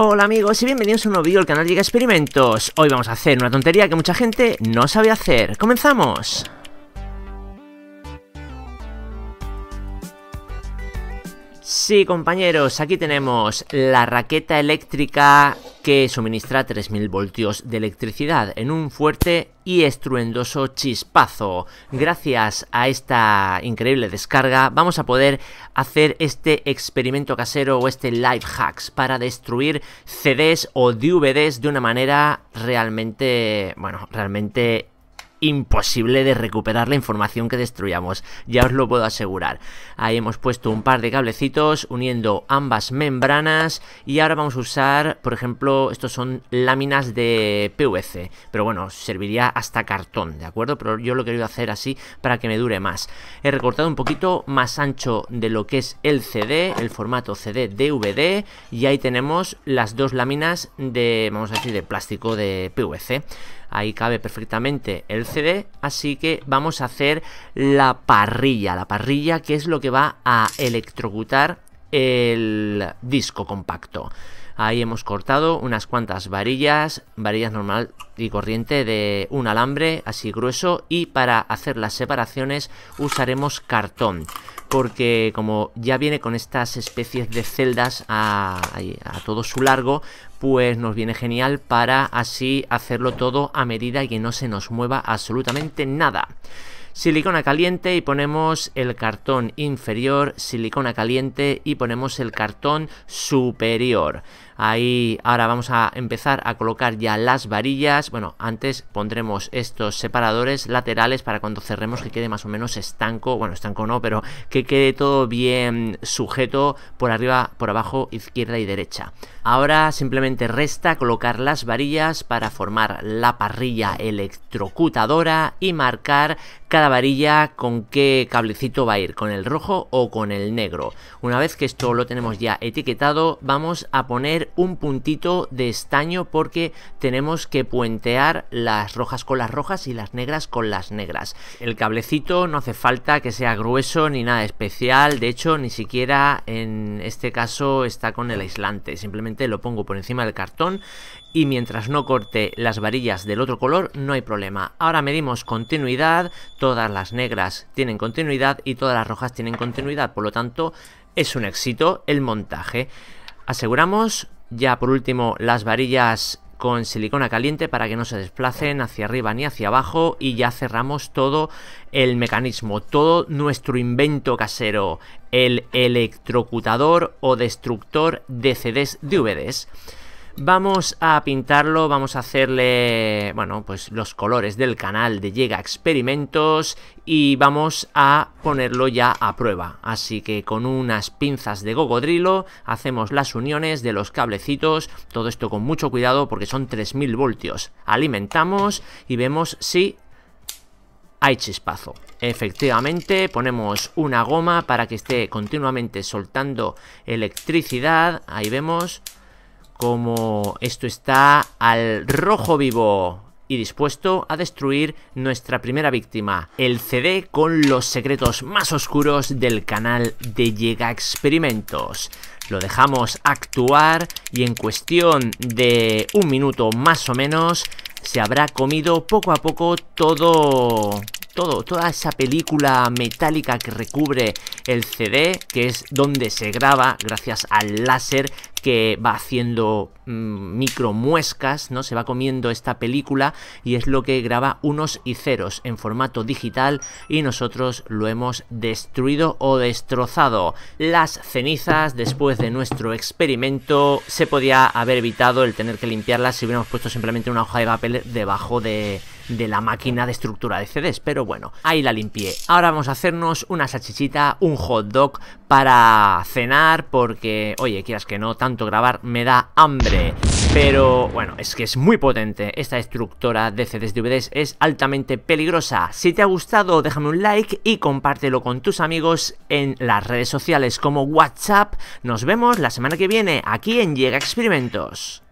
Hola amigos y bienvenidos a un nuevo vídeo al canal Liga Experimentos Hoy vamos a hacer una tontería que mucha gente no sabe hacer ¡Comenzamos! Sí compañeros, aquí tenemos la raqueta eléctrica que suministra 3.000 voltios de electricidad en un fuerte y estruendoso chispazo. Gracias a esta increíble descarga vamos a poder hacer este experimento casero o este live hacks para destruir CDs o DVDs de una manera realmente, bueno, realmente imposible de recuperar la información que destruyamos, ya os lo puedo asegurar. Ahí hemos puesto un par de cablecitos uniendo ambas membranas y ahora vamos a usar, por ejemplo, estos son láminas de PVC, pero bueno, serviría hasta cartón, ¿de acuerdo? Pero yo lo he querido hacer así para que me dure más. He recortado un poquito más ancho de lo que es el CD, el formato CD DVD y ahí tenemos las dos láminas de, vamos a decir, de plástico de PVC. Ahí cabe perfectamente el CD, así que vamos a hacer la parrilla, la parrilla que es lo que va a electrocutar el disco compacto. Ahí hemos cortado unas cuantas varillas, varillas normal y corriente de un alambre así grueso y para hacer las separaciones usaremos cartón. Porque como ya viene con estas especies de celdas a, todo su largo, pues nos viene genial para así hacerlo todo a medida y que no se nos mueva absolutamente nada silicona caliente y ponemos el cartón inferior, silicona caliente y ponemos el cartón superior. Ahí ahora vamos a empezar a colocar ya las varillas. Bueno, antes pondremos estos separadores laterales para cuando cerremos que quede más o menos estanco. Bueno, estanco no, pero que quede todo bien sujeto por arriba, por abajo, izquierda y derecha. Ahora simplemente resta colocar las varillas para formar la parrilla electrocutadora y marcar cada varilla con qué cablecito va a ir, con el rojo o con el negro. Una vez que esto lo tenemos ya etiquetado, vamos a poner un puntito de estaño porque tenemos que puentear las rojas con las rojas y las negras con las negras. El cablecito no hace falta que sea grueso ni nada especial, de hecho ni siquiera en este caso está con el aislante, simplemente lo pongo por encima del cartón y mientras no corte las varillas del otro color no hay problema. Ahora medimos continuidad, todas las negras tienen continuidad y todas las rojas tienen continuidad, por lo tanto es un éxito el montaje. Aseguramos ya por último las varillas con silicona caliente para que no se desplacen hacia arriba ni hacia abajo y ya cerramos todo el mecanismo, todo nuestro invento casero, el electrocutador o destructor de CDs DVDs. Vamos a pintarlo, vamos a hacerle, bueno, pues los colores del canal de Llega Experimentos y vamos a ponerlo ya a prueba. Así que con unas pinzas de gogodrilo hacemos las uniones de los cablecitos, todo esto con mucho cuidado porque son 3000 voltios. Alimentamos y vemos si hay chispazo. Efectivamente, ponemos una goma para que esté continuamente soltando electricidad. Ahí vemos como esto está al rojo vivo y dispuesto a destruir nuestra primera víctima, el CD con los secretos más oscuros del canal de Llega Experimentos. Lo dejamos actuar y en cuestión de un minuto más o menos se habrá comido poco a poco todo todo, toda esa película metálica que recubre el CD, que es donde se graba gracias al láser que va haciendo mm, micro muescas, ¿no? Se va comiendo esta película y es lo que graba unos y ceros en formato digital y nosotros lo hemos destruido o destrozado. Las cenizas, después de nuestro experimento, se podía haber evitado el tener que limpiarlas si hubiéramos puesto simplemente una hoja de papel debajo de de la máquina de estructura de CDs, pero bueno, ahí la limpié. Ahora vamos a hacernos una sachichita, un hot dog para cenar, porque, oye, quieras que no, tanto grabar me da hambre. Pero bueno, es que es muy potente Esta estructura de CDs DVDs es altamente peligrosa Si te ha gustado déjame un like y compártelo con tus amigos en las redes sociales como WhatsApp Nos vemos la semana que viene aquí en Llega Experimentos